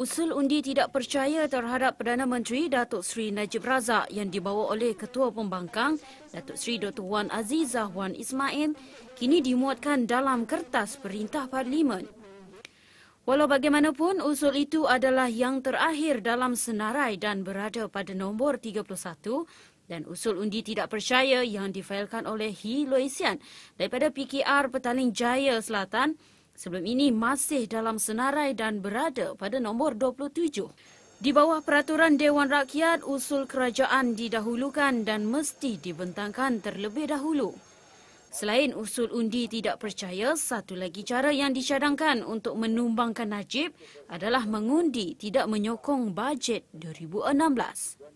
Usul undi tidak percaya terhadap Perdana Menteri Datuk Seri Najib Razak yang dibawa oleh Ketua Pembangkang Datuk Seri Dr. Wan Azizah Wan Ismail kini dimuatkan dalam kertas Perintah Parlimen. Walau bagaimanapun, usul itu adalah yang terakhir dalam senarai dan berada pada nombor 31 dan usul undi tidak percaya yang difailkan oleh Hi Loisian daripada PKR Petaling Jaya Selatan sebelum ini masih dalam senarai dan berada pada nombor 27. Di bawah peraturan Dewan Rakyat, usul kerajaan didahulukan dan mesti dibentangkan terlebih dahulu. Selain usul undi tidak percaya, satu lagi cara yang dicadangkan untuk menumbangkan Najib adalah mengundi tidak menyokong bajet 2016.